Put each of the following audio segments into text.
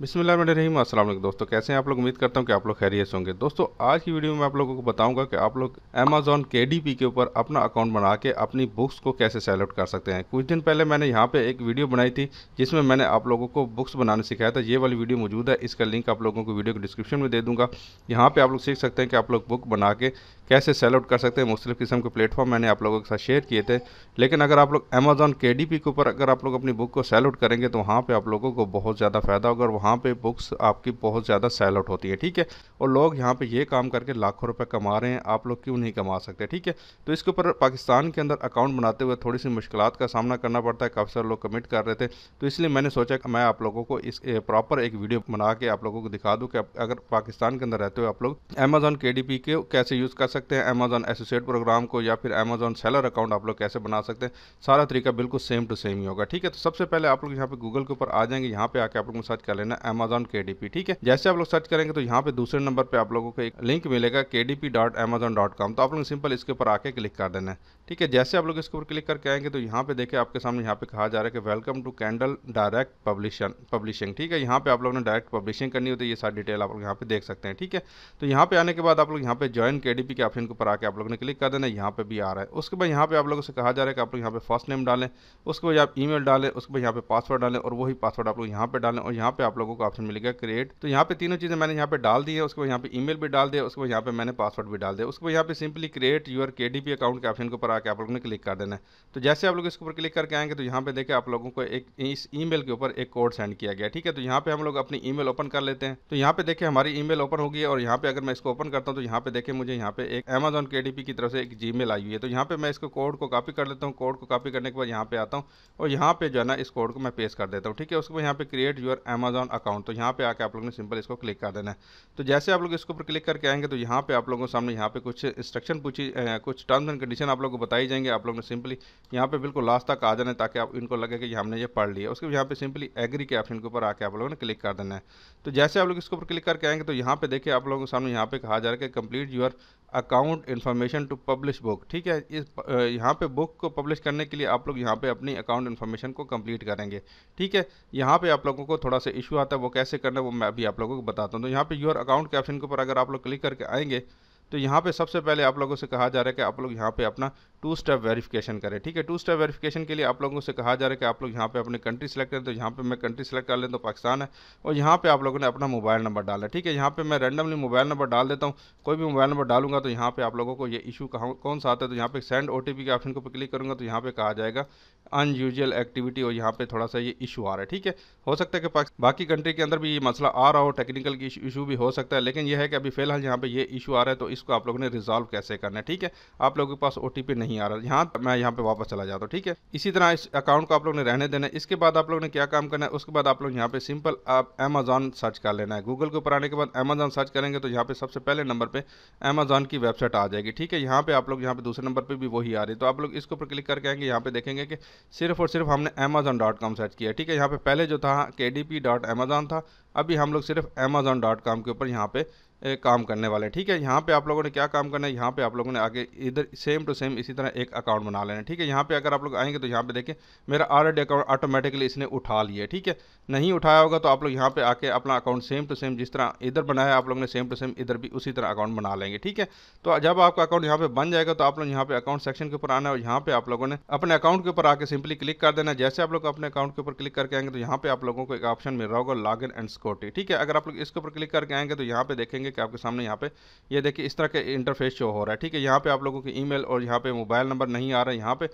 बिसमीम असल दोस्तों कैसे हैं आप लोग उम्मीद करता हूं कि आप लोग खैरियत होंगे दोस्तों आज की वीडियो में आप लोगों को बताऊंगा कि आप लोग अमेजोन के के ऊपर अपना अकाउंट बना के अपनी बुक्स को कैसे सेलेक्ट कर सकते हैं कुछ दिन पहले मैंने यहां पे एक वीडियो बनाई थी जिसमें मैंने आप लोगों को बुक्स बनाने सिखाया था ये वाली वीडियो मौजूद है इसका लिंक आप लोगों को वीडियो को डिस्क्रिप्शन में दे दूँगा यहाँ पर आप लोग सीख सकते हैं कि आप लोग बुक बना के कैसे सेल आउट कर सकते हैं मुख्तलिफ़ किस्म के प्लेटफॉर्म मैंने आप लोगों के साथ शेयर किए थे लेकिन अगर आप लोग अमेजोन के डी पी के ऊपर अगर आप लोग अपनी बुक को सेल आउट करेंगे तो वहाँ पर आप लोगों को बहुत ज़्यादा फ़ायदा होगा और वहाँ पर बुक्स आपकी बहुत ज़्यादा सेल आउट होती है ठीक है और लोग यहाँ पर ये काम करके लाखों रुपये कमा रहे हैं आप लोग क्यों नहीं कमा सकते ठीक है तो इसके ऊपर पाकिस्तान के अंदर अकाउंट बनाते हुए थोड़ी सी मुश्किल का सामना करना पड़ता है काफ़ी सारे लोग कमिट कर रहे थे तो इसलिए मैंने सोचा कि मैं आप लोगों को इस प्रॉपर एक वीडियो बना के आप लोगों को दिखा दूँ कि अगर पाकिस्तान के अंदर रहते हुए आप लोग अमेजोन के डी पी के कैसे यूज़ कर सकते सकते हैं अमेजन एसोसिएट प्रोग्राम को या फिर अमेजन सेलर अकाउंट आप लोग कैसे बना सकते हैं सारा तरीका बिल्कुल सेम टू सेम ही होगा ठीक है तो सबसे पहले आप लोग यहाँ पे गूगल के ऊपर आ जाएंगे यहाँ पे आके आप लोग सर्च कर लेना अमेजन के ठीक है जैसे आप लोग सर्च करेंगे तो यहाँ पे दूसरे नंबर पर आप लोगों को एक लिंक मिलेगा के तो आप लोग सिंपल इसके ऊपर आके क्लिक कर देना है ठीक है जैसे आप लोग इसके ऊपर क्लिक करके आएंगे तो यहाँ पे देखे आपके सामने यहाँ पे कहा जा रहा है कि welcome to Kindle direct publication publishing ठीक है यहाँ पे आप लोगों ने डायरेक्ट पब्लिशिंग करनी होती है ये सारी डिटेल आप लोग यहाँ पे देख सकते हैं ठीक है तो यहाँ पे आने के बाद आप लोग यहाँ पे ज्वाइन के के ऑप्शन के ऊपर आके आप लोगों ने क्लिक कर देना यहाँ पे भी आ रहा है उसके बाद यहाँ पे आप लोगों से कहा जा रहा है कि आप लोग यहाँ पे फर्स्ट नेम डालें उसके बाद आप ईमेल डालें उसके बाद यहाँ पे पासवर्ड डालें और वही पासवर्ड आप लोग यहाँ पे डालें और यहाँ पे आप लोगों को ऑप्शन मिलेगा क्रिएट तो यहाँ पे तीनों चीज़ें मैंने यहाँ पे डाल दी है उसके बाद यहाँ पे ई भी डाल दिया उसके बाद यहाँ पे मैंने पासवर्ड भी डाल दिया उसके बाद यहाँ पे सिंपली क्रिएट यूर के अकाउंट के ऑप्शन के ऊपर आके आप लोगों ने क्लिक कर देना है तो जैसे आप लोग इसके ऊपर क्लिक करके आएंगे तो यहाँ पे देखें आप लोगों को एक इस ई के ऊपर एक कोड सेंड किया गया ठीक है तो यहाँ पे हम लोग अपनी ई ओपन कर लेते हैं तो यहाँ पे देखे हमारी ई ओपन होगी और यहाँ पे अगर मैं इसको ओपन करता हूँ तो यहाँ पे देखें मुझे यहाँ पे एक अमेजोन के की तरफ से एक जी आई हुई है तो यहाँ पे मैं इसको कोड को कॉपी कर लेता हूँ कोड को कॉपी करने के बाद यहाँ पे आता हूँ और यहाँ पे जो है ना इस कोड को मैं पेश कर देता हूँ ठीक है उसके बाद यहाँ पे क्रिएट योर अमेजोन अकाउंट तो यहाँ पे आके आप लोगों ने सिंपल इसको क्लिक कर देना है तो जैसे आप लोग इसके ऊपर क्लिक करके आएंगे तो यहाँ पे आप लोगों के सामने यहाँ पे कुछ इंस्ट्रक्शन पूछी कुछ टर्म्स एंड कंडीशन आप लोग को बताई जाएंगे आप लोग ने सिंपली यहाँ पे बिल्कुल लास्ट तक आ जाना है ताकि आप इनको लगे कि हमने ये पढ़ लिया उसके बाद यहाँ पे सिंपली एग्री के ऑप्शन के ऊपर आके आप लोगों ने क्लिक कर देना है तो जैसे आप लोग इसके ऊपर क्लिक करके आएंगे तो यहाँ पे देखिए आप लोगों के सामने यहाँ पे कहा जा रहा है कि complete your account information to publish book ठीक है इस यहाँ पे बुक को पब्लिश करने के लिए आप लोग यहाँ पे अपनी अकाउंट इन्फॉर्मेशन को कंप्लीट करेंगे ठीक है यहाँ पे आप लोगों को थोड़ा सा इशू आता है वो कैसे करना है वो मैं अभी आप लोगों को बताता हूँ तो यहाँ पे योर अकाउंट के ऑप्शन के ऊपर अगर आप लोग क्लिक करके आएंगे तो यहाँ पे सबसे पहले आप लोगों से कहा जा रहा है कि आप लोग यहाँ पे अपना टू स्टेप वेरिफिकेशन करें ठीक है टू स्टेप वेरिफिकेशन के लिए आप लोगों से कहा जा रहा है कि आप लोग यहाँ पे अपनी कंट्री सेलेक्ट करें तो यहाँ पे मैं कंट्री सेलेक्ट कर लें तो पाकिस्तान है और यहाँ पे आप लोगों ने अपना मोबाइल नंबर डाला ठीक है यहाँ पे मैं रैंडमली मोबाइल नंबर डाल देता हूँ कोई भी मोबाइल नंबर डालूंगा तो यहाँ पे आप लोगों को ये इशू कौन सा आता है तो यहाँ पे सेंड ओ के ऑप्शन को क्लिक करूँगा तो यहाँ पे कहा जाएगा अनयूजल एक्टिविटी और यहाँ पर थोड़ा सा ये इशू आ रहा है ठीक है हो सकता है कि बाकी कंट्री के अंदर भी ये मसला आ रहा हो टेक्निकल इशू भी हो सकता है लेकिन यह है कि अभी फिलहाल यहाँ पे ये इशू आ रहा है तो इस इसको आप लोगों ने रिजॉल्व कैसे करना है ठीक है आप लोगों के पास ओ नहीं आ रहा यहाँ मैं यहाँ पे वापस चला जाता हूँ ठीक है इसी तरह इस अकाउंट को आप लोग ने रहने देना है इसके बाद आप लोगों ने क्या काम करना है उसके बाद आप लोग यहाँ पे सिंपल आप अमेज़ॉन सर्च कर लेना है गूगल के ऊपर आने के बाद अमेज़ॉन सर्च करेंगे तो यहाँ पे सबसे पहले नंबर पर अमेज़ॉन की वेबसाइट आ जाएगी ठीक है यहाँ पे आप लोग यहाँ पे दूसरे नंबर पर भी वही आ रही है तो आप लोग इसके ऊपर क्लिक करके आएंगे यहाँ पे देखेंगे कि सिर्फ और सिर्फ हमने अमेज़ॉन डॉट कॉम सर्च किया ठीक है यहाँ पे पहले जो था के डी पी डॉट अमेज़ॉन था अभी हम लोग सिर्फ अमेज़ॉन डॉट कॉम के ऊपर यहाँ पे काम करने वाले हैं ठीक है यहाँ पे आप लोगों ने क्या काम करना है यहाँ पे आप लोगों ने आगे इधर सेम टू सेम इसी तरह एक अकाउंट बना लेना है ठीक है यहाँ पे अगर आप लोग आएंगे तो यहाँ पे देखें मेरा ऑलरेडी अकाउंट ऑटोमेटिकली इसने उठा लिया ठीक है नहीं उठाया होगा तो आप लोग यहाँ पे आके अपना अकाउंट सेम टू सेम जिस तरह इधर बनाया आप लोग ने सेम टू सेम इधर भी उसी तरह अकाउंट बना लेंगे ठीक है तो जब आपका अकाउंट यहाँ पे बन जाएगा तो आप लोग यहाँ पे अकाउंट सेक्शन के ऊपर आना है और यहाँ पे आप लोगों ने अपने अकाउंट के ऊपर आके सिंपली क्लिक कर देना जैसे आप लोग अपने अकाउंट के ऊपर क्लिक करके आएंगे तो यहाँ पे आप लोगों को एक ऑप्शन मिल रहा होगा लॉग इन एंड सिक्योरिटी ठीक है अगर आप लोग इसके ऊपर क्लिक करके आएंगे तो यहाँ पे देखेंगे ठीक कि आपके सामने यहाँ पे ये देखिए इस तरह के इंटरफेस शो हो रहा है ठीक है यहाँ पे आप लोगों की ईमेल और यहाँ पे मोबाइल नंबर नहीं आ रहा है यहाँ पे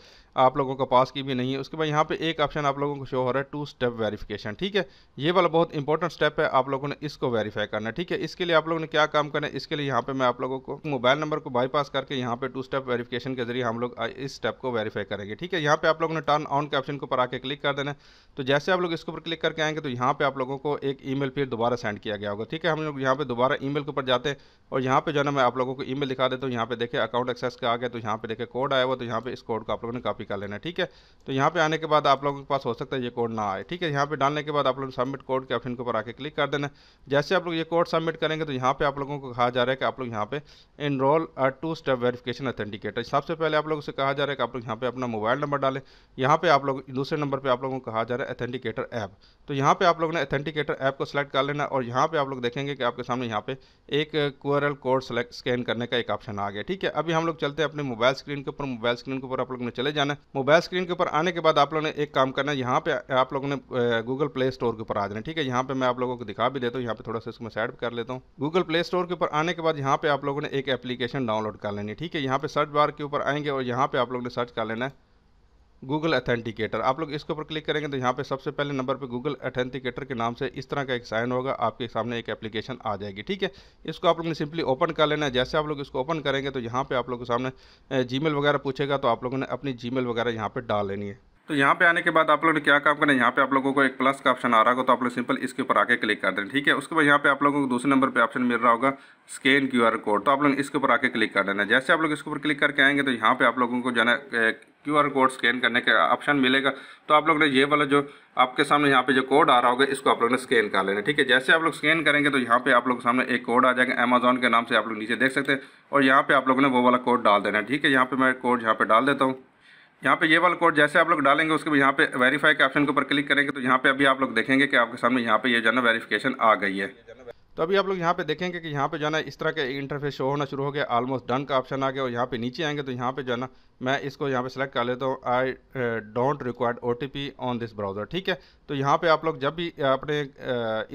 आप लोगों का पास की भी नहीं है उसके बाद यहाँ पे एक ऑप्शन आप लोगों को शो हो रहा है टू स्टेप वेरीफिकेशन ठीक है ये वाला बहुत इंपॉर्टेंट स्टेप है आप लोगों ने इसको वेरीफाई करना ठीक है इसके लिए आप लोगों ने क्या काम करना है इसके लिए यहाँ पर मैं आप लोगों को मोबाइल नंबर को बाईपास करके यहाँ पर टू स्टेप वेरीफिकेशन के जरिए हम लोग इस स्टेप को वेरीफाई करेंगे ठीक है यहाँ पर आप लोगों ने टर्न ऑन के ऑप्शन के ऊपर आके क्लिक कर देना तो जैसे आप लोग इसके ऊपर क्लिक करके आएंगे तो यहाँ पर आप लोगों को एक ईमेल फिर दोबारा सेंड किया गया होगा ठीक है हम लोग यहाँ पे दोबारा ईमेल के ऊपर जाते और यहाँ पे जो है ना मैं आप लोगों को ईमेल दिखा देता हूँ यहाँ पे देखे अकाउंट एक्सेस का आ गया तो यहाँ पे देखे कोड आया हुआ तो यहाँ पे इस कोड को आप लोगों ने कॉपी कर लेना है ठीक है तो यहाँ पे आने के बाद आप लोगों के पास हो सकता है ये कोड ना आए ठीक है यहाँ पे डालने के बाद आप लोग सबमिट कोड के ऑप्शन के ऊपर आके क्लिक कर देना जैसे आप लोग ये कोड सबमिट करेंगे तो यहाँ पे आप लोगों को कहा जा रहा है कि आप लोग यहाँ पे enrol two step verification authenticator सबसे पहले आप लोगों से कहा जा रहा है कि आप लोग यहाँ पे अपना मोबाइल नंबर डालें यहाँ पे आप लोग दूसरे नंबर पर आप लोगों को कहा जा रहा है अथेंटिकेटर ऐप तो यहाँ पे आप लोगों ने अथेंटिकेटर ऐप को सिलेक्ट कर लेना और यहाँ पे आप लोग देखेंगे कि आपके सामने यहाँ पे एक क्यूआरएल कोड सेलेक्ट स्कैन करने का एक ऑप्शन आ गया ठीक है अभी हम लोग चलते हैं अपने मोबाइल स्क्रीन के ऊपर मोबाइल स्क्रीन के ऊपर आप लोग ने चले जाना है मोबाइल स्क्रीन के ऊपर आने के बाद आप लोग ने एक काम करना है यहाँ पे आप लोगों ने गूगल प्ले स्टोर के ऊपर आ जाना ठीक है यहाँ पे मैं आप लोगों को दिखा भी देता हूँ यहाँ पे थोड़ा सा इसको मैं सैड कर लेता हूँ गूगल प्ले स्टोर के ऊपर आने के बाद यहाँ पे आप लोगों ने एक एप्लीकेशन डाउनलोड कर लेनी ठीक है यहाँ पे सर्च बार के ऊपर आएंगे और यहाँ पे आप लोग ने सर्च कर लेना है गूगल अथेंटिकेटर आप लोग इसके ऊपर क्लिक करेंगे तो यहाँ पे सबसे पहले नंबर पे गूगल अथेंटिकेटर के नाम से इस तरह का एक साइन होगा आपके सामने एक एप्लीकेशन आ जाएगी ठीक है इसको आप लोगों ने सिंपली ओपन कर लेना है जैसे आप लोग इसको ओपन करेंगे तो यहाँ पे आप लोग के सामने जी वगैरह पूछेगा तो आप लोगों ने अपनी जी वगैरह यहाँ पर डाल लेनी है तो यहाँ पे आने के बाद आप लोगों ने क्या काम करना है यहाँ पे आप लोगों को एक प्लस का ऑप्शन आ रहा होगा तो आप लोग सिंपल इसके ऊपर आके क्लिक कर देना ठीक है उसके बाद यहाँ पे आप लोगों को दूसरे नंबर पे ऑप्शन मिल रहा होगा स्कैन क्यूआर कोड तो आप लोग इसके ऊपर आके क्लिक कर देना जैसे आप लोग इसके ऊपर क्लिक करके आएंगे तो यहाँ पे आप लोगों को जाना क्यूआर कोड स्कैन करने का ऑप्शन मिलेगा तो आप लोग ने ये वाला जो आपके सामने यहाँ पे जो कोड आ रहा होगा इसको आप लोग ने स्कैन कर लेना ठीक है जैसे आप लोग स्कैन करेंगे तो यहाँ पे आप लोग सामने एक कोड आ जाएगा अमेजोन के नाम से आप लोग नीचे देख सकते हैं और यहाँ पे आप लोगों ने वो वाला कोड डाल देना ठीक है यहाँ पे मैं कोड यहाँ पे डाल देता हूँ यहाँ पे ये वाला कोड जैसे आप लोग डालेंगे उसके बाद यहाँ पे वेरीफाई के ऑप्शन के ऊपर क्लिक करेंगे तो यहाँ पे अभी आप लोग देखेंगे कि आपके सामने यहाँ पे ये जाना वेरीफिकेशन आ गई है तो अभी आप लोग यहाँ पे देखेंगे कि यहाँ पे जाना इस तरह के इंटरफेस शो होना शुरू हो गया ऑलमोस्ट डन का ऑप्शन आ गया और यहाँ पे नीचे आएंगे तो यहाँ पे जाना मैं इसको यहाँ पे सेलेक्ट कर लेता हूँ आई डोंट रिक्वायर्ड ओ ऑन दिस ब्राउज़र ठीक है तो यहाँ पे आप लोग जब भी अपने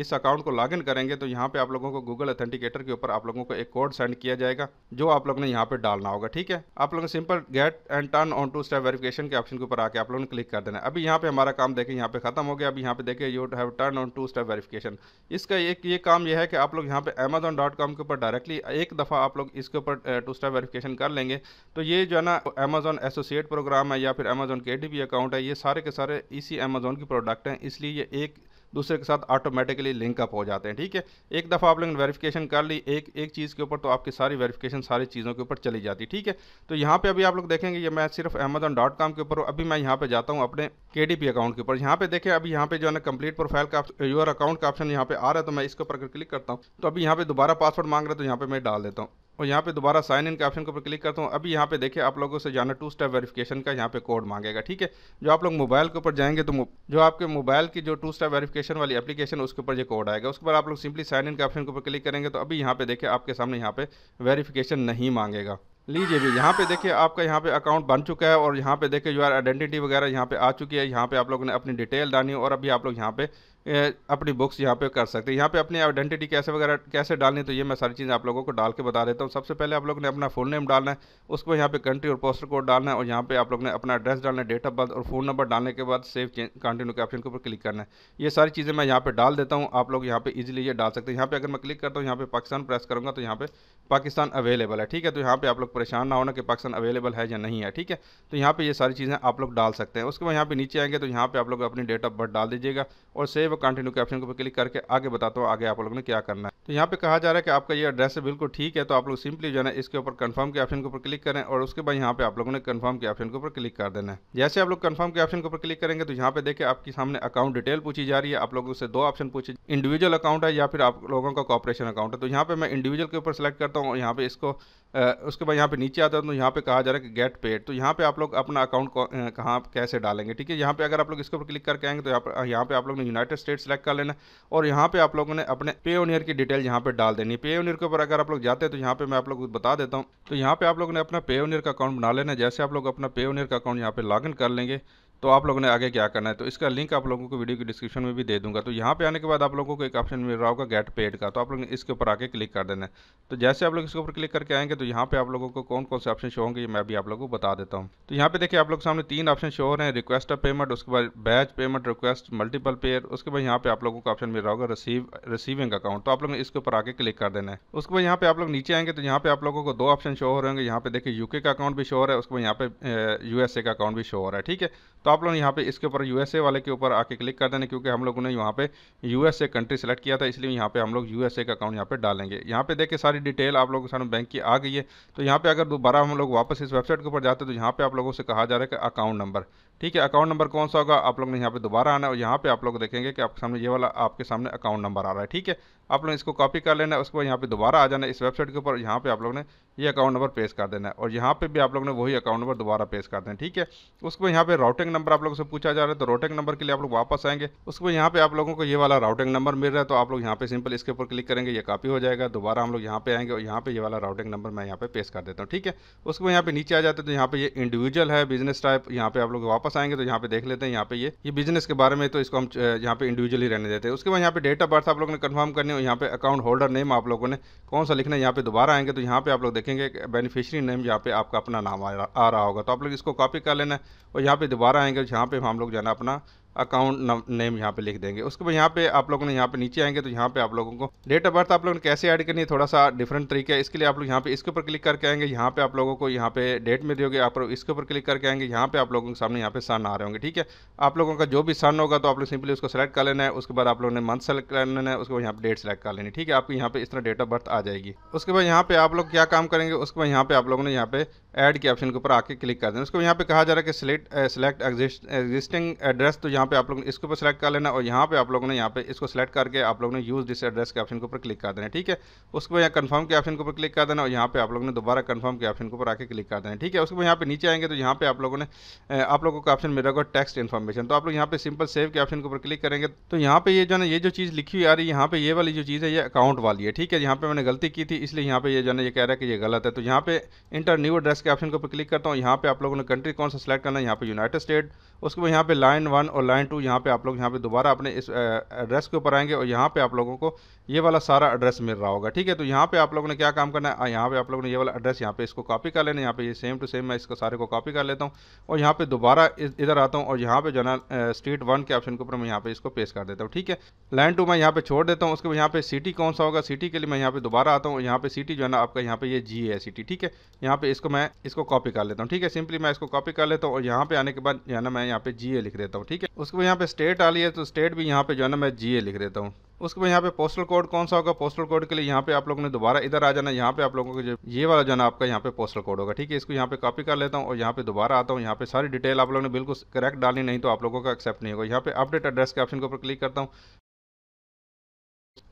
इस अकाउंट को इन करेंगे तो यहाँ पे आप लोगों को गूगल अथेंटिकेटर के ऊपर आप लोगों को एक कोड सेंड किया जाएगा जो आप लोग ने यहाँ पे डालना होगा ठीक है आप लोगों ने simple get and turn on two step verification के ऑप्शन के ऊपर आके आप लोगों ने क्लिक कर देना है अभी यहाँ पे हमारा काम देखें यहाँ पे खत्म हो गया अभी यहाँ पे देखें you have turn on two step verification इसका एक ये काम यह है कि आप लोग यहाँ पे अमेजोन डॉट कॉम के ऊपर डायरेक्टली एक दफ़ा आप लोग इसके ऊपर टू स्टेप वेरिफिकेशन कर लेंगे तो ये जो है ना अमेजोन एसोसिएट प्रोग्राम है या फिर अमेजोन के डी अकाउंट है ये सारे के सारे इसी अमेजोन की प्रोडक्ट हैं इसलिए ये एक दूसरे के साथ ऑटोमेटिकली लिंकअप हो जाते हैं ठीक है एक दफ़ा आप लोगों ने वेरीफिकेशन कर ली एक एक चीज़ के ऊपर तो आपकी सारी वेरीफिकेशन सारी चीज़ों के ऊपर चली जाती है ठीक है तो यहाँ पर अभी आप लोग देखेंगे ये मैं सिर्फ अमेजन डॉट कॉम के ऊपर अभी मैं यहाँ पर जाता हूँ अपने के डी पी अकाउंट के ऊपर यहाँ पे देखें अभी यहाँ पे जो है ना कंप्लीट प्रोफाइल का योर अकाउंट का ऑप्शन यहाँ पे आ रहा है तो मैं इसके ऊपर क्लिक करता हूँ तो अभी यहाँ पे दोबारा पासवर्ड मांग रहे तो यहाँ पर मैं डाल देता हूँ और यहाँ पे दोबारा साइन इन के ऑप्शन के ऊपर क्लिक करता हूँ अभी यहाँ पे देखिए आप लोगों से जाना टू स्टेप वेरिफिकेशन का यहाँ पे कोड मांगेगा ठीक है जो आप लोग मोबाइल के ऊपर जाएंगे तो जो आपके मोबाइल की जो टू स्टेप वेरिफिकेशन वाली एप्लीकेशन उसके ऊपर ये कोड आएगा उसके बाद आप लोग सिंपली साइन इन के ऑप्शन के ऊपर क्लिक करेंगे तो अभी यहाँ पे देखिए आपके सामने यहाँ पे वेरिफिकेशन नहीं मांगेगा लीजिए भी यहाँ पे देखिए आपका यहाँ पे अकाउंट बन चुका है और यहाँ पे देखिए जो है आइडेंटिटी वगैरह यहाँ पे आ चुकी है यहाँ पे आप लोगों ने अपनी डिटेल डाली और अभी आप लोग यहाँ पे अपनी बुक्स यहाँ पे कर सकते हैं यहाँ पे अपनी आइडेंटिटी कैसे वगैरह कैसे डालनी तो ये मैं सारी चीज़ें आप लोगों को डाल के बता देता हूँ सबसे पहले आप लोगों ने अपना फुल नेम डालना है उसको यहाँ पे कंट्री और पोस्टर कोड डालना है और यहाँ पे आप लोगों ने अपना एड्रेस डालना है डेट ऑफ बर्थ और फ़ोन नंबर डालने के बाद सेव कंटिन्यू के ऑप्शन के ऊपर क्लिक करना है ये सारी चीज़ें मैं यहाँ पर डाल देता हूँ आप लोग यहाँ पर ईजिली ये डाल सकते हैं यहाँ पर अगर मैं क्लिक करता हूँ यहाँ पर पाकिस्तान प्रेस करूँगा तो यहाँ पर पाकिस्तान अवेलेबल है ठीक है तो यहाँ पर आप लोग परेशान ना होना कि पाकिस्तान अवेलेबल है या नहीं है ठीक है तो यहाँ पर ये सारी चीज़ें आप लोग डाल सकते हैं उसके बाद यहाँ पर नीचे आएंगे तो यहाँ पर आप लोग अपनी डेट ऑफ बर्थ डाल दीजिएगा और सेव वो कंटिन्यू कैप्शन के ऊपर क्लिक करके आगे बताता हूँ आगे आप लोगों ने क्या करना है तो यहाँ पे कहा जा रहा है कि आपका ये एड्रेस बिल्कुल ठीक है तो आप लोग सिंपली जो है इसके ऊपर कन्फर्म के ऑप्शन के ऊपर क्लिक करें और उसके बाद यहाँ पे आप लोगों ने कन्फर्म के ऑप्शन के ऊपर क्लिक कर देना है जैसे आप लोग कन्फर्म के ऑप्शन के ऊपर क्लिक करेंगे तो यहाँ पे देखे आपके सामने अकाउंट डिटेल पूछी जा रही है आप लोगों से दो ऑप्शन पूछे इंडिविजुअल अकाउंट है या फिर आप लोगों का कॉपरेशन अकाउंट है तो यहाँ पे मैं इंडिविजुअल के ऊपर सेलेक्ट करता हूँ और यहाँ पे इसको उसके बाद यहाँ पे नीचे आता है तो यहाँ पे कहा जा रहा है कि गेट पेड तो यहाँ पे आप लोग अपना अकाउंट कहाँ कैसे डालेंगे ठीक है यहाँ पे अगर आप लोग इसके ऊपर क्लिक करके आएंगे तो यहाँ पर यहाँ पे आप लोग ने यूनाइटेड स्टेट सेलेक्ट कर लेना और यहाँ पे आप लोगों ने अपने पे ओनियर की डिटेल यहाँ पे डाल देनी पे ओनियर के ऊपर अगर आप लोग जाते हैं तो यहाँ पे मैं आप लोग बता देता हूँ तो यहाँ पे आप लोगों ने अपना पे ओनियर का अकाउंट बना लेना जैसे आप लोग अपना पे ओनियर का अकाउंट यहाँ पे लॉग कर लेंगे तो आप लोगों ने आगे क्या करना है तो इसका लिंक आप लोगों को वीडियो की डिस्क्रिप्शन में भी दे दूंगा तो यहाँ पे आने के बाद आप लोगों को एक ऑप्शन मिल रहा होगा गेट पेड का तो आप लोग इसके ऊपर आके क्लिक कर देना है तो जैसे आप लोग इसके ऊपर क्लिक करके आएंगे तो यहाँ पे आप लोगों को कौन कौन से ऑप्शन शो होंगे मैं भी आप लोगों को बता देता हूँ तो यहाँ पे देखिए आप लोग सामने तीन ऑप्शन शो हो रहे हैं रिक्वेस्ट ऑफ पेमेंट उसके बाद batch payment request multiple payer उसके बाद यहाँ पे आप लोगों को ऑप्शन मिल रहा होगा रिसीव रिसीविंग अकाउंट तो आप लोग ने इसके ऊपर आके क्लिक कर देना है उसके बाद यहाँ पे आप लोग नीचे आएंगे तो यहाँ पे आप लोगों को दो ऑप्शन शो हो रहे होंगे यहाँ पे देखिए यूके का अकाउंट भी शो हो रहा है उसके बाद यहाँ पे यूएसए का अकाउंट भी शो हो रहा है ठीक है तो आप लोग यहाँ पे इसके ऊपर यूएसए वाले के ऊपर आके क्लिक कर देने क्योंकि हम लोगों ने यहाँ पे यूएसए कंट्री सेलेक्ट किया था इसलिए यहाँ पे हम लोग यूएसए का अकाउंट यहाँ पे डालेंगे यहाँ पे देखिए सारी डिटेल आप लोगों के सामने बैंक की आ गई है तो यहाँ पे अगर दोबारा हम लोग वापस इस वेबसाइट के ऊपर जाते तो यहाँ पे आप लोगों से कहा जा रहा है कि अकाउंट नंबर ठीक है अकाउंट नंबर कौन सा होगा आप लोग ने यहाँ पे दोबारा आना है और यहाँ पे आप लोग देखेंगे कि आपके सामने ये वाला आपके सामने अकाउंट नंबर आ रहा है ठीक है आप लोग इसको कॉपी कर लेना है उसके बाद यहाँ पे दोबारा आ जाना है इस वेबसाइट के ऊपर यहाँ पे आप लोग ने ये अकाउंट नंबर पेश कर देना है और यहाँ पे भी आप लोग ने वही अकाउंट नंबर दोबारा पेश कर देना है ठीक है उसके बाद यहाँ पे राउटिंग नंबर आप लोग से पूछा जा रहा है तो राउटिंग नंबर के लिए आप लोग वापस आएंगे उसके बाद यहाँ पे आप लोगों को ये वाला राउटिंग नंबर मिल रहा है तो आप लोग यहाँ पे सिंपल इसके ऊपर क्लिक करेंगे ये कॉपी हो जाएगा दोबारा हम लोग यहाँ पे आएंगे और यहाँ पे ये वाला राउटिंग नंबर मैं यहाँ पे पेश कर देता हूँ ठीक है उसके बाद यहाँ पे नीचे आ जाते तो यहाँ पे ये इंडिविजुअल है बिजनेस टाइप यहाँ पे आप लोग वापस वापस आएंगे तो यहाँ पे देख लेते हैं यहाँ पे ये ये बिजनेस के बारे में तो इसको हम यहाँ पे इंडिविजुअली रहने देते हैं उसके बाद यहाँ पे डेट ऑफ बर्थ आप लोगों ने कन्फर्म करनी है यहाँ पे अकाउंट होल्डर नेम आप लोगों ने कौन सा लिखना है यहाँ पे दोबारा आएंगे तो यहाँ पे आप लोग देखेंगे बेनिफिशरी नेम यहाँ पे आपका अपना नाम आ रहा होगा तो आप लोग इसको कॉपी कर लेना है और यहाँ पे दोबारा आएंगे जहाँ पे हम लोग जाना अपना अकाउंट नेम यहाँ पे लिख देंगे उसके बाद यहाँ पे आप लोगों ने यहाँ पे नीचे आएंगे तो यहाँ पे आप लोगों को डेट ऑफ बर्थ आप लोगों ने कैसे ऐड करनी है थोड़ा सा डिफरेंट तरीका है इसके लिए आप लोग यहाँ पे इसके ऊपर क्लिक करके आएंगे यहाँ पे आप लोगों को यहाँ पे डेट में दोगे आप लोग इसके ऊपर क्लिक करके आएंगे यहाँ पे आप लोगों के सामने यहाँ पे सन आ रहे होंगे ठीक है आप लोगों का जो भी सन होगा तो आप लोग सिंपली उसको सेलेक्ट कर लेना है उसके बाद आप लोगों ने मंथ सेलेक्ट कर लेना है उसके बाद यहाँ पे डेट सेलेक्ट कर लेनी ठीक है आपको यहाँ पे इस तरह डेट ऑफ बर्थ आ जाएगी उसके बाद यहाँ पे आप लोग क्या काम करेंगे उसके बाद यहाँ पे आप लोगों ने यहाँ पे एड के ऑप्शन के ऊपर आके क्लिक कर देना उसको यहाँ पे कहा जा रहा है कि सिलेक्ट सिलेक्ट एग्जिस्टिंग एड्रेस तो यहाँ यहाँ पे आप लोग इसके ऊपर सेलेक्ट कर लेना और यहाँ पे आप लोगों ने यहाँ पे इसको सेलेक्ट करके आप लोगों ने यूज़ दिस एड्रेस के ऑप्शन के ऊपर क्लिक कर देना ठीक है उसके बाद यहाँ कन्फर्म के ऑप्शन के ऊपर क्लिक कर देना और यहाँ पे आप लोगों ने दोबारा कन्फर्म के ऑप्शन के ऊपर आके क्लिक कर देना ठीक है उसके बाद यहाँ पे नीचे आएंगे तो यहाँ पे आप लोगों ने आप लोगों का ऑप्शन मिलेगा होगा टेक्स्ट इन्फॉर्मेशन तो आप लोग यहाँ पे सिंपल सेव के ऑप्शन के ऊपर क्लिक करेंगे तो यहाँ पे ये जो है ये जो चीज़ लिखी हुई आ रही है यहाँ पे ये वाली जो चीज़ है ये अकाउंट वाली है ठीक है यहाँ पे मैंने गलती की थी इसलिए यहाँ पे ये जो है ये कह रहा है कि ये गलत है तो यहाँ पे इंटर न्यू एड्रेस के ऑप्शन के ऊपर क्लिक करता हूँ यहाँ पे आप लोगों ने कंट्री कौन सा सेलेक्ट करना है यहाँ पे यूनाइटेड स्टेट उसके बाद यहाँ पे लाइन वन और लाइन टू यहाँ पे आप लोग यहाँ पे दोबारा अपने इस एड्रेस के ऊपर आएंगे और यहाँ पे आप लोगों को ये वाला सारा एड्रेस मिल रहा होगा ठीक है तो यहाँ पे आप लोगों ने क्या काम करना है यहाँ पे आप लोगों ने ये वाला एड्रेस यहाँ पे इसको कॉपी कर लेना यहाँ पे ये सेम टू सेम मैं इसको सारे को कॉपी कर लेता हूँ और यहाँ पे दोबारा इधर आता हूँ और यहाँ पे जो ना स्ट्रीट वन के ऑप्शन के ऊपर मैं यहाँ पे इसको पेश कर देता हूँ ठीक है लाइन टू मैं यहाँ पे छोड़ देता हूँ उसके बाद यहाँ पे सिटी कौन सा होगा सिटी के लिए मैं यहाँ पे दोबारा आता हूँ यहाँ पे सिटी जो है ना आपका यहाँ पे ये जी है सिटी ठीक है यहाँ पे इसको मैं इसको कॉपी कर लेता हूँ ठीक है सिंपली मैं इसको कॉपी कर लेता हूँ और यहाँ पे आने के बाद जो है ना मैं यहाँ पे जी लिख देता हूँ ठीक है उसके बाद यहाँ पे स्टेट आ रही है तो स्टेट भी यहाँ पे जो है ना मैं जी लिख देता हूँ उसके बाद यहाँ पे पोस्टल कोड कौन सा होगा पोस्टल कोड के लिए यहाँ पे आप लोगों ने दोबारा इधर आ जाना यहाँ पे आप लोगों को जो ये वाला जो है आपका यहाँ पे पोस्टल कोड होगा ठीक है इसको यहाँ पे कॉपी कर लेता हूँ और यहाँ पे दोबारा आता हूँ यहाँ पे सारी डिटेल आप लोगों ने बिल्कुल करेक्ट डाली नहीं तो आप लोगों का एक्सेप्ट नहीं होगा यहाँ पे अपडेट एड्रेस के ऑप्शन के ऊपर क्लिक करता हूँ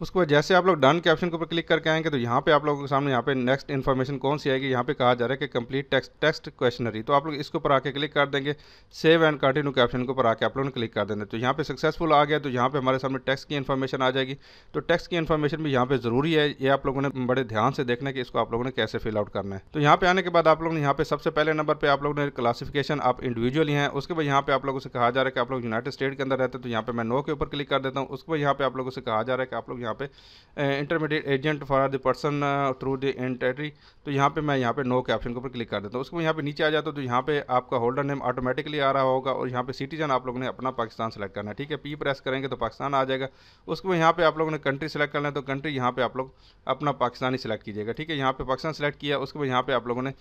उसके बाद जैसे आप लोग डन के ऑप्शन के ऊपर क्लिक करके आएंगे तो यहाँ पे आप लोगों के सामने यहाँ पे नेक्स्ट इन्फॉर्मेशन कौन सी आएगी यहाँ पे कहा जा रहा है कि कंप्लीट टेक्स्ट टेक्स्ट क्वेश्चनरी तो आप लोग इसके ऊपर आके क्लिक कर देंगे सेव एंड कंटिन्यू के ऑप्शन के ऊपर आके आप लोगों ने क्लिक कर देना तो यहाँ पे सक्सेसफुल आ गया तो यहाँ पे हमारे सामने टैक्स की इन्फॉर्मेशन आ जाएगी तो टैक्स की इन्फॉर्मेशन भी यहाँ पे जरूरी है ये आप लोगों ने बड़े ध्यान से देखना है कि इसको आप लोगों ने कैसे फिल आउट करना है तो यहाँ पे आने के बाद आप लोगों ने यहाँ पे सबसे पहले नंबर पर आप लोगों ने क्लासिफिकेशन आप इंडिविजुअली हैं उसके बाद यहाँ पे आप लोगों से कहा जा रहा है कि आप लोग यूनाइटेड स्टेट के अंदर रहते हैं तो यहाँ पे मैं नो के ऊपर क्लिक कर देता हूँ उसके बाद यहाँ पे आप लोगों से कहा जा रहा है कि आप लोग लोग यहाँ पे intermediate agent for the person through the entry तो यहाँ पे मैं यहाँ पे नो के ऑप्शन के ऊपर क्लिक कर देता हूँ बाद यहाँ पे नीचे आ जाता हूँ तो यहाँ पे आपका होल्डर नेम ऑटोमेटिकली आ रहा होगा और यहाँ पे सिटीजन आप लोगों ने अपना पाकिस्तान सेलेक्ट करना है ठीक है पी प्रेस करेंगे तो पाकिस्तान आ जाएगा उसको यहाँ पे आप लोगों ने कंट्री सेलेक्ट करना है तो कंट्री यहाँ पे आप लोग अपना पाकिस्तानी सेलेक्ट कीजिएगा ठीक है यहाँ पे पाकिस्तान सेलेक्ट किया उसके बाद यहाँ पे आप लोगों ने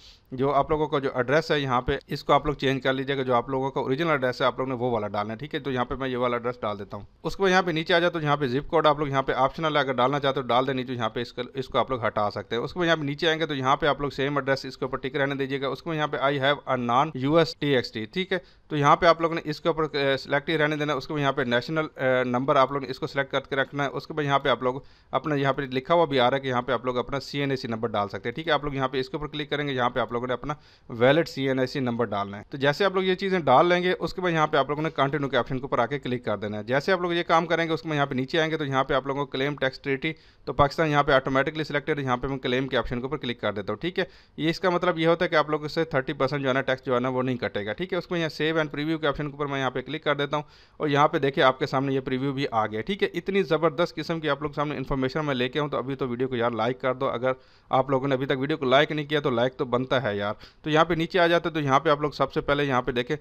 जो आप लोगों का जो एड्रेस है यहाँ पे इसको आप लोग चेंज कर लीजिएगा जो आप लोगों का ओरिजिनल एड्रेस है आप लोगों ने वो वाला डालना है ठीक है तो यहाँ पे मैं ये वाला एड्रेस डाल देता हूँ उसको यहाँ पे नीचे आ जाए तो यहाँ पे जिप कोड आप लोग यहाँ पे ऑप्शनल अगर डालना चाहते हो डाल दें नीचे यहाँ पे इसको इसको आप लोग हटा सकते हैं उसके बाद यहाँ पे नीचे आएंगे तो यहाँ पे आप लोग सेम एड्रेस इसके ऊपर टिक रहने दीजिएगा उसके बाद यहाँ पे I have a non S T ठीक है तो यहाँ पे आप लोग ने इसके ऊपर सिलेक्ट ही रहने देना उसके बाद यहाँ पे नेशनल नंबर आप लोग ने इसको सेलेक्ट करके रखना है उसके बाद यहाँ पे आप लोग अपना यहाँ पे लिखा हुआ भी आ रहा है कि यहाँ पे आप लोग अपना सी एन नंबर डाल सकते हैं ठीक है आप लोग यहाँ पे इसके ऊपर क्लिक करेंगे यहाँ पे आप लोगों ने अपना वैलिड सी एन नंबर डालना है तो जैसे आप लोग ये चीज़ें डाल लेंगे उसके बाद यहाँ पे आप लोगों ने कंटिन्यू के ऑप्शन के ऊपर आके क्लिक कर देना है जैसे आप लोग ये काम करेंगे उसके बाद यहाँ पे नीचे आएंगे तो यहाँ पे आप लोगों को क्लेम टैक्स ट्रीटी तो पाकिस्तान यहाँ पे ऑटोमेटिकली सिलेक्टेड यहाँ पे मैं क्लेम के ऑप्शन के ऊपर क्लिक कर देता हूँ ठीक है ये इसका मतलब ये होता है कि आप लोग इससे थर्टी परसेंट जो है ना टैक्स जो है ना वो नहीं कटेगा ठीक है उसको यहाँ सेव एंड प्रीव्यू के ऑप्शन के ऊपर मैं यहाँ पे क्लिक कर देता हूँ और यहाँ पे देखिए आपके सामने ये प्रीव्यू भी आ गया ठीक है इतनी ज़बरदस्त किस्म की आप लोग सामने इन्फॉर्मेशन मैं लेके हूँ तो अभी तो वीडियो को यार लाइक कर दो अगर आप लोगों ने अभी तक वीडियो को लाइक नहीं किया तो लाइक तो बनता है यार तो यहाँ पर नीचे आ जाते तो यहाँ पर आप लोग सबसे पहले यहाँ पे देखें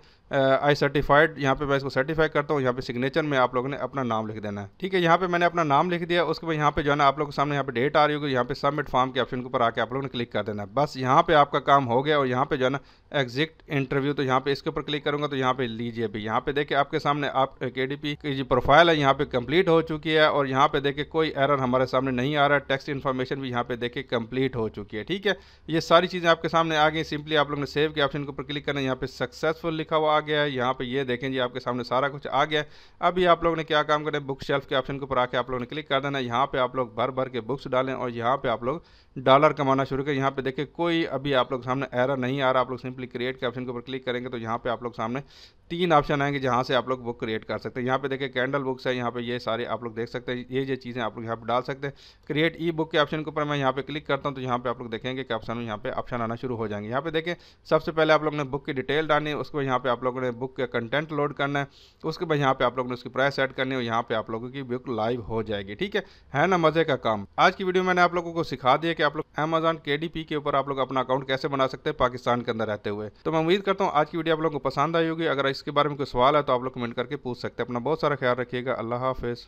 आई सर्टिफाइड यहाँ पे मैं इसको सर्टिफाई करता हूँ यहाँ पे सिग्नेचर में आप लोगों ने अपना नाम लिख देना है ठीक है यहाँ पे मैंने अपना नाम लिख दिया उसके बाद यहाँ पे जो है ना आप लोग के सामने यहाँ पे डेट आ रही होगी यहाँ पे सबमिट फॉर्म के ऑप्शन के ऊपर आके आप लोगों ने क्लिक कर देना बस यहाँ पे आपका काम हो गया और यहाँ पे जो है ना एग्जिट इंटरव्यू तो यहाँ पे इसके ऊपर क्लिक करूंगा तो यहाँ पे लीजिए अभी यहाँ पे देखिए आपके सामने आप के डी पी की जो प्रोफाइल है यहाँ पे कंप्लीट हो चुकी है और यहाँ पे देखिए कोई एरर हमारे सामने नहीं आ रहा है टेक्स्ट इन्फॉर्मेशन भी यहाँ पे देखिए कंप्लीट हो चुकी है ठीक है ये सारी चीज़ें आपके सामने आ गई सिंपली आप लोग ने सेव के ऑप्शन के ऊपर क्लिक करना यहाँ पे सक्सेसफुल लिखा हुआ आ गया है यहाँ पे ये देखें जी आपके सामने सारा कुछ आ गया अभी आप लोग ने क्या काम करें बुक शेल्फ के ऑप्शन के ऊपर आके आप लोग ने क्लिक कर देना यहाँ पे आप लोग भर भर के बुक्स डालें और यहाँ पे आप लोग डॉलर कमाना शुरू करें यहाँ पे देखिए कोई अभी आप लोग सामने एरर नहीं आ रहा आप लोग सिंपली क्रिएट ऑप्शन के ऊपर क्लिक करेंगे तो यहाँ पे आप लोग सामने तीन ऑप्शन आएंगे जहाँ से आप लोग बुक क्रिएट कर सकते हैं यहाँ पे देखिए कैंडल बुक्स है यहाँ पे ये सारे आप लोग देख सकते हैं ये ये चीज़ें आप लोग यहाँ पे डाल सकते हैं क्रिएट ई बुक के ऑप्शन के ऊपर मैं यहाँ पे क्लिक करता हूँ तो यहाँ पे आप लोग देखेंगे कि ऑप्शन यहाँ पे ऑप्शन आना शुरू हो जाएंगे यहाँ पे देखें सबसे पहले आप लोग ने बुक की डिटेल डालनी है उसको यहाँ पे आप लोगों ने बुक का कंटेंट लोड करना है उसके बाद यहाँ पे आप लोगों ने उसकी प्राइस सेट करनी है यहाँ पे आप लोगों की बुक लाइव हो जाएगी ठीक है है ना मज़े का काम आज की वीडियो मैंने आप लोगों को सिखा दिया कि आप लोग अमेजन के के ऊपर आप लोग अपना अकाउंट कैसे बना सकते हैं पाकिस्तान के अंदर रहते हुए तो मैं उम्मीद करता हूँ आज की वीडियो आप लोगों को पसंद आई होगी अगर इसके बारे में कोई सवाल है तो आप लोग कमेंट करके पूछ सकते हैं अपना बहुत सारा ख्याल रखिएगा अल्लाह हाफिज़